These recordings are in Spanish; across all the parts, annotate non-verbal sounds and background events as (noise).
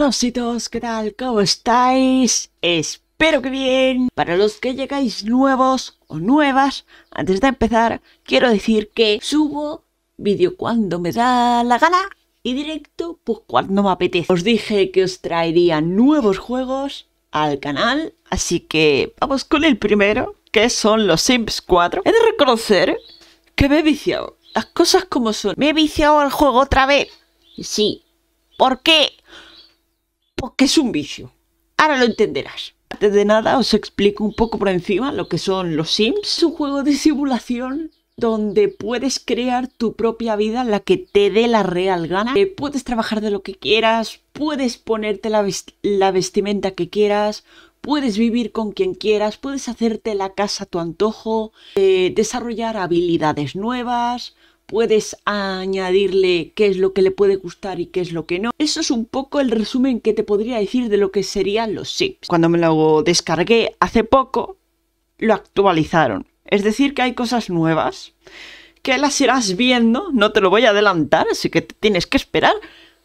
¡Hola ositos! ¿qué tal? ¿Cómo estáis? Espero que bien. Para los que llegáis nuevos o nuevas, antes de empezar, quiero decir que subo vídeo cuando me da la gana y directo pues cuando me apetece. Os dije que os traería nuevos juegos al canal, así que vamos con el primero, que son los Sims 4. He de reconocer que me he viciado. Las cosas como son. Me he viciado al juego otra vez. Sí. ¿Por qué? Porque es un vicio. Ahora lo entenderás. Antes de nada os explico un poco por encima lo que son los Sims. Es un juego de simulación donde puedes crear tu propia vida, la que te dé la real gana. Eh, puedes trabajar de lo que quieras, puedes ponerte la, vestimenta que quieras, puedes vivir con quien quieras, puedes hacerte la casa a tu antojo, eh, desarrollar habilidades nuevas, puedes añadirle qué es lo que le puede gustar y qué es lo que no. Eso es un poco el resumen que te podría decir de lo que serían los Sims. Cuando me lo descargué hace poco, lo actualizaron. Es decir, que hay cosas nuevas que las irás viendo, no te lo voy a adelantar, así que tienes que esperar.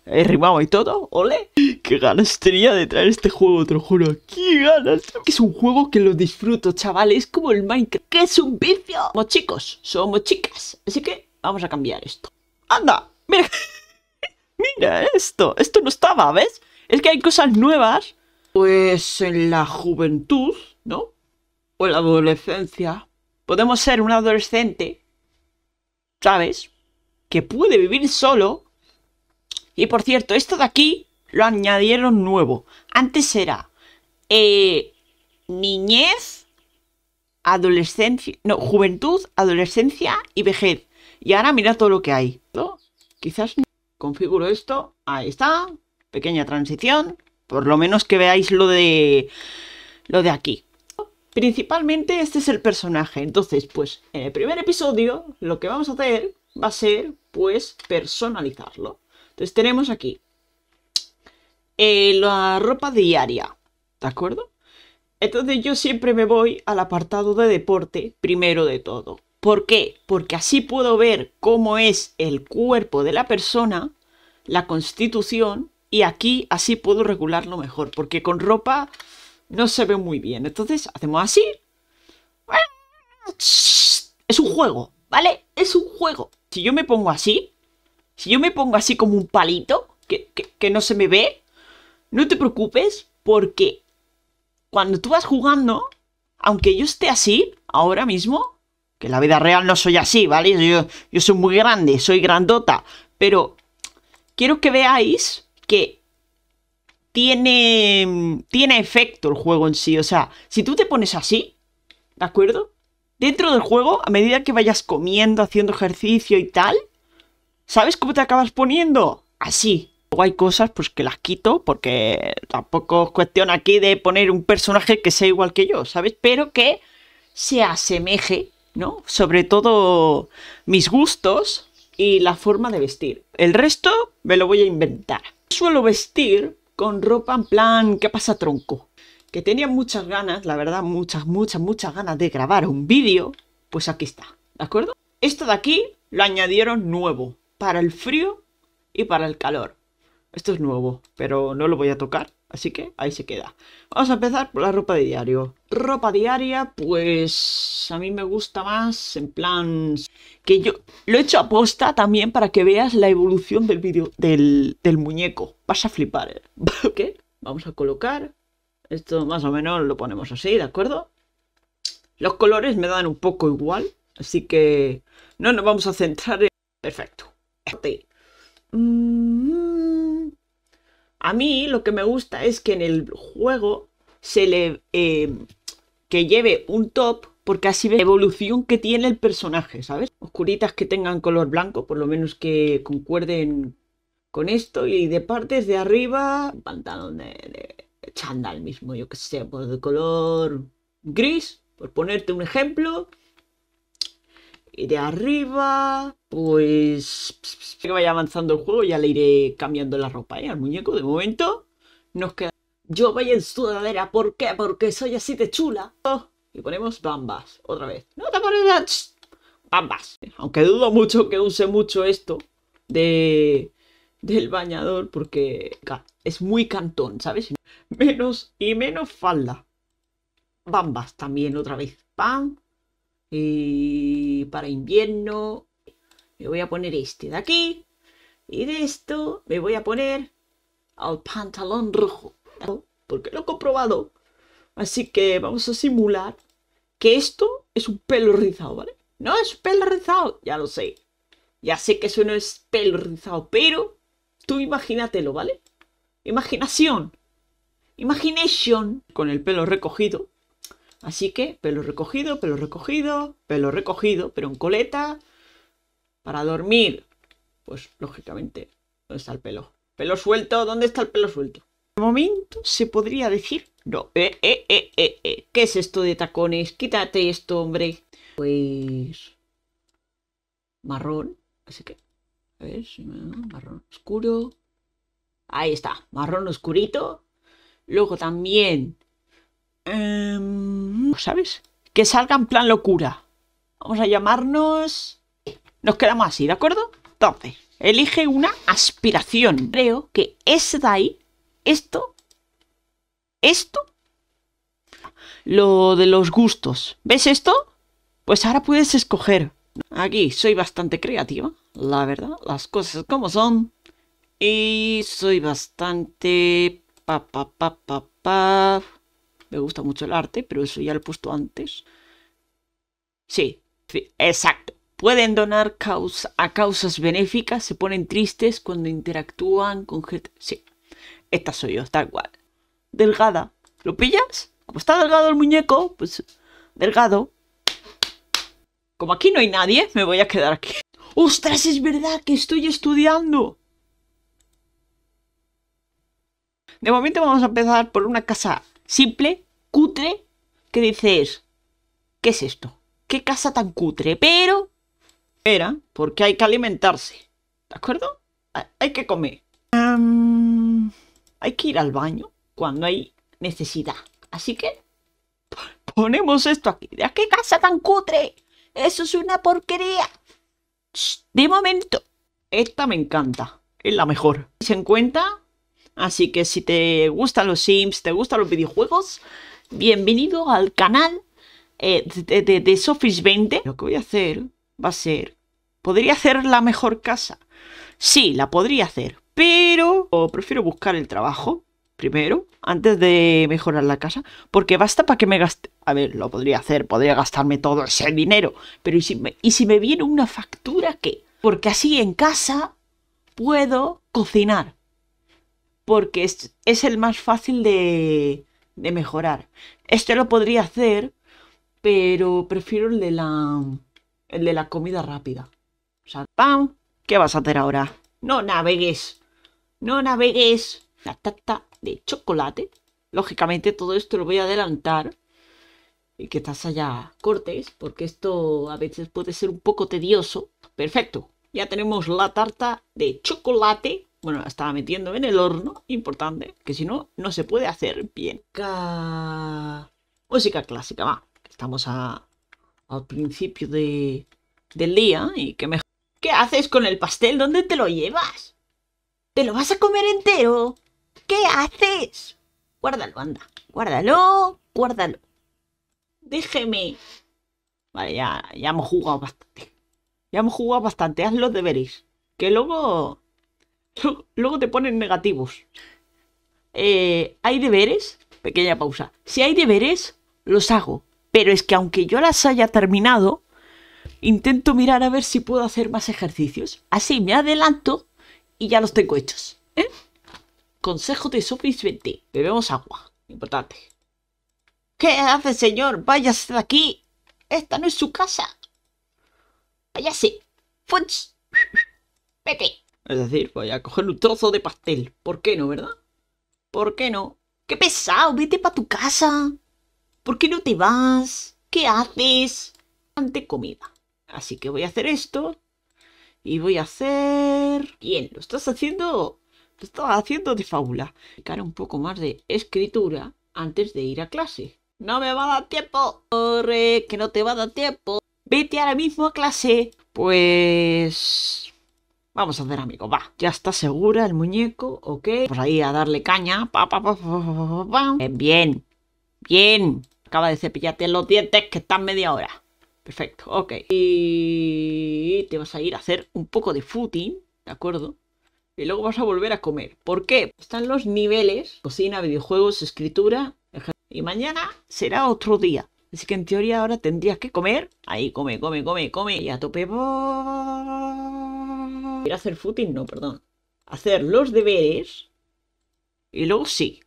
He rimado y todo, ole. Qué ganas tenía de traer este juego, te lo juro. Qué ganas. Es un juego que lo disfruto, chavales, como el Minecraft. Que es un vicio. Somos chicos, somos chicas. Así que Vamos a cambiar esto. ¡Anda! ¡Mira! (laughs) ¡Mira esto! Esto no estaba, ¿ves? Es que hay cosas nuevas. Pues en la juventud, ¿no? O en la adolescencia. Podemos ser un adolescente, ¿sabes? Que puede vivir solo. Y por cierto, esto de aquí lo añadieron nuevo. Antes era eh, niñez, adolescencia, no, juventud, adolescencia y vejez. Y ahora mira todo lo que hay, Quizás configuro esto. Ahí está. Pequeña transición. Por lo menos que veáis lo de, lo de aquí. Principalmente este es el personaje. Entonces, pues en el primer episodio lo que vamos a hacer va a ser, pues, personalizarlo. Entonces tenemos aquí eh, la ropa diaria, ¿de acuerdo? Entonces yo siempre me voy al apartado de deporte primero de todo. ¿Por qué? Porque así puedo ver cómo es el cuerpo de la persona, la constitución, y aquí así puedo regularlo mejor, porque con ropa no se ve muy bien. Entonces hacemos así. Es un juego, ¿vale? Es un juego. Si yo me pongo así, si yo me pongo así como un palito, que, no se me ve, no te preocupes, porque cuando tú vas jugando, aunque yo esté así, ahora mismo, en la vida real no soy así, ¿vale? Yo, soy muy grande, soy grandota, pero quiero que veáis que tiene, tiene efecto el juego en sí. O sea, si tú te pones así, ¿de acuerdo? Dentro del juego, a medida que vayas comiendo, haciendo ejercicio y tal, ¿sabes cómo te acabas poniendo? Así. Luego hay cosas pues que las quito porque tampoco es cuestión aquí de poner un personaje que sea igual que yo, ¿sabes? Pero que se asemeje sobre todo mis gustos y la forma de vestir. El resto me lo voy a inventar. Suelo vestir con ropa en plan, ¿qué pasa tronco? Que tenía muchas ganas, la verdad, muchas, muchas, muchas ganas de grabar un vídeo, pues aquí está, ¿de acuerdo? Esto de aquí lo añadieron nuevo, para el frío y para el calor. Esto es nuevo, pero no lo voy a tocar Así que ahí se queda. Vamos a empezar por la ropa de diario. Ropa diaria, pues a mí me gusta más en plan... Que yo lo he hecho aposta también para que veas la evolución del vídeo del, muñeco. Vas a flipar, ¿eh? (laughs) ¿Ok? Vamos a colocar. Esto más o menos lo ponemos así, ¿de acuerdo? Los colores me dan un poco igual, así que no nos vamos a centrar en... Perfecto. A mí lo que me gusta es que en el juego se le... Eh, que lleve un top porque así ve la evolución que tiene el personaje, ¿sabes? Oscuritas que tengan color blanco, por lo menos que concuerden con esto. Y de partes de arriba, pantalón de, de chandal mismo, yo que sé, por pues de color gris, por ponerte un ejemplo. Y de arriba, pues... Que vaya avanzando el juego, ya le iré cambiando la ropa, ¿eh? Al muñeco, de momento, nos queda... Yo voy en sudadera, ¿por qué? Porque soy así de chula. y ponemos bambas, otra vez. No te pones bambas. Aunque dudo mucho que use mucho esto de del bañador porque es muy cantón, ¿sabes? Menos y menos falda. Bambas también otra vez. Pam, y eh, para invierno me voy a poner este de aquí. Y de esto me voy a poner al pantalón rojo. Porque lo he comprobado. Así que vamos a simular que esto es un pelo rizado, ¿vale? No es pelo rizado, ya lo sé. Ya sé que eso no es pelo rizado, pero tú imagínatelo, ¿vale? Imaginación. Imagination. Con el pelo recogido. Así que pelo recogido, pelo recogido, pelo recogido, pero en coleta. Para dormir, pues lógicamente, ¿dónde está el pelo? Pelo suelto, ¿dónde está el pelo suelto? De momento se podría decir, no, eh, eh, eh, eh, eh, eh. ¿qué es esto de tacones? Quítate esto, hombre. Pues marrón, así que, a ver, marrón oscuro. Ahí está, marrón oscurito. Luego también Em, ¿Sabes? Que salga en plan locura. Vamos a llamarnos... Nos quedamos así, ¿de acuerdo? Entonces, elige una aspiración. Creo que es de ahí, esto, esto, lo de los gustos. ¿Ves esto? Pues ahora puedes escoger. Aquí soy bastante creativa, la verdad, las cosas como son. Y soy bastante... Pa, pa, pa, pa, pa. Me gusta mucho el arte, pero eso ya lo he puesto antes. Sí, sí exacto. Pueden donar a causas benéficas, se ponen tristes cuando interactúan con gente. Sí, esta soy yo, tal cual. Delgada. ¿Lo pillas? Como está delgado el muñeco, pues delgado. Como aquí no hay nadie, me voy a quedar aquí. ¡Ostras, es verdad que estoy estudiando! De momento vamos a empezar por una casa simple, cutre, que dices, ¿qué es esto? ¿Qué casa tan cutre? Pero era porque hay que alimentarse, ¿de acuerdo? Hay que comer. hay que ir al baño cuando hay necesidad. Así que ponemos esto aquí. ¿De qué casa tan cutre? Eso es una porquería. De momento, esta me encanta. Es la mejor. Se encuentra Así que si te gustan los Sims, te gustan los videojuegos, bienvenido al canal eh, de, Sofis 20. Lo que voy a hacer va a ser... ¿Podría hacer la mejor casa? Sí, la podría hacer, pero prefiero buscar el trabajo primero, antes de mejorar la casa, porque basta para que me gaste... A ver, lo podría hacer, podría gastarme todo ese dinero, pero ¿y si ¿y si me viene una factura qué? Porque así en casa puedo cocinar, porque es, el más fácil de, mejorar. Este lo podría hacer, pero prefiero el de la, el de la comida rápida. O sea, ¡pam! ¿Qué vas a hacer ahora? No navegues. No navegues. La tarta de chocolate. Lógicamente todo esto lo voy a adelantar. Y que estás allá cortes, porque esto a veces puede ser un poco tedioso. Perfecto. Ya tenemos la tarta de chocolate bueno, la estaba metiendo en el horno, importante, que si no, no se puede hacer bien. Música clásica, va. Estamos a, al principio de, del día ¿eh? y que mejor... ¿Qué haces con el pastel? ¿Dónde te lo llevas? ¿Te lo vas a comer entero? ¿Qué haces? Guárdalo, anda. Guárdalo, guárdalo. Déjeme. Vale, ya, ya hemos jugado bastante. Ya hemos jugado bastante. Hazlo, los deberes. Que luego (laughs) Luego te ponen negativos. Eh, ¿Hay deberes? Pequeña pausa. Si hay deberes, los hago. Pero es que aunque yo las haya terminado, intento mirar a ver si puedo hacer más ejercicios. Así me adelanto y ya los tengo hechos. ¿eh? Consejo de Sofis 20. Bebemos agua. Importante. ¿Qué hace, señor? Váyase de aquí. Esta no es su casa. Váyase. ¡Funch! Vete. Es decir, voy a coger un trozo de pastel. ¿Por qué no, verdad? ¿Por qué no? ¡Qué pesado! ¡Vete para tu casa! ¿Por qué no te vas? ¿Qué haces? Ante comida. Así que voy a hacer esto. Y voy a hacer... Bien, lo estás haciendo... Lo estás haciendo de fábula. Cara un poco más de escritura antes de ir a clase. ¡No me va a dar tiempo! ¡Corre, que no te va a dar tiempo! ¡Vete ahora mismo a clase! Pues... Vamos a hacer amigo, va. Ya está segura el muñeco, ok. Por ahí a darle caña. bien, bien, Acaba de cepillarte los dientes que están media hora. Perfecto, ok. Y te vas a ir a hacer un poco de footing, ¿de acuerdo? Y luego vas a volver a comer. ¿Por qué? Están los niveles. Cocina, videojuegos, escritura. Y mañana será otro día. Así que en teoría ahora tendrías que comer. Ahí, come, come, come, come. Y a tope. Ir a hacer footing, no, perdón. Hacer los deberes. Y luego sí.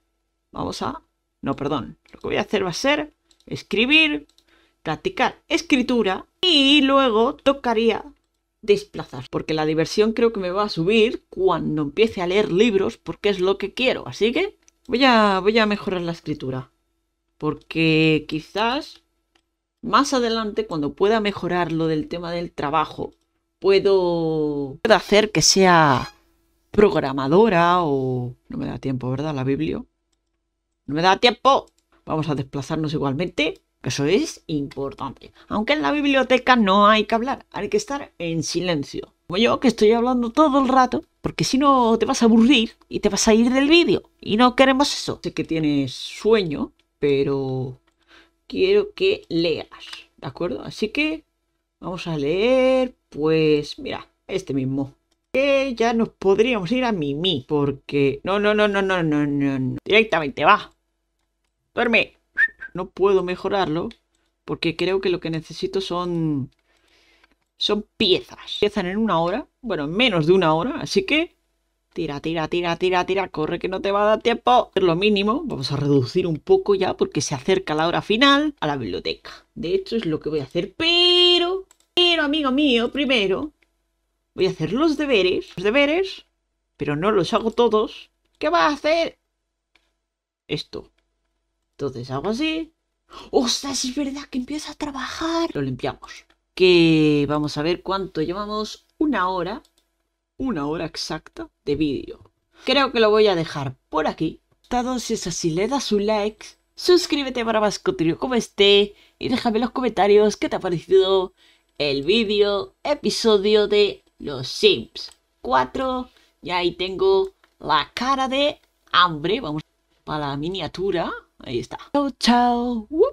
Vamos a... No, perdón. Lo que voy a hacer va a ser escribir, practicar escritura y luego tocaría desplazar. Porque la diversión creo que me va a subir cuando empiece a leer libros porque es lo que quiero. Así que voy a, voy a mejorar la escritura. Porque quizás más adelante, cuando pueda mejorar lo del tema del trabajo, puedo, hacer que sea programadora o... No me da tiempo, ¿verdad? La biblio. No me da tiempo. Vamos a desplazarnos igualmente, eso es importante. Aunque en la biblioteca no hay que hablar, hay que estar en silencio. Como yo, que estoy hablando todo el rato, porque si no te vas a aburrir y te vas a ir del vídeo. Y no queremos eso. Sé que tienes sueño, pero quiero que leas, ¿de acuerdo? Así que Vamos a leer, pues, mira, este mismo. Que ya nos podríamos ir a Mimi, porque... No, no, no, no, no, no, no, no. Directamente, va. Duerme. No puedo mejorarlo, porque creo que lo que necesito son... Son piezas. Empiezan en una hora, bueno, en menos de una hora, así que... Tira, tira, tira, tira, tira, corre que no te va a dar tiempo. Es lo mínimo, vamos a reducir un poco ya porque se acerca la hora final a la biblioteca. De hecho es lo que voy a hacer, pero pero, amigo mío, primero voy a hacer los deberes, los deberes, pero no los hago todos. ¿Qué va a hacer? Esto. Entonces hago así. ¡Ostras, es verdad que empieza a trabajar! Lo limpiamos. Que vamos a ver cuánto llevamos. Una hora. Una hora exacta de vídeo. Creo que lo voy a dejar por aquí. Si es así, le das un like. Suscríbete para más contenido como este. Y déjame en los comentarios qué te ha parecido el vídeo episodio de Los Sims 4. Y ahí tengo la cara de hambre. Vamos para la miniatura. Ahí está. Chao, chao.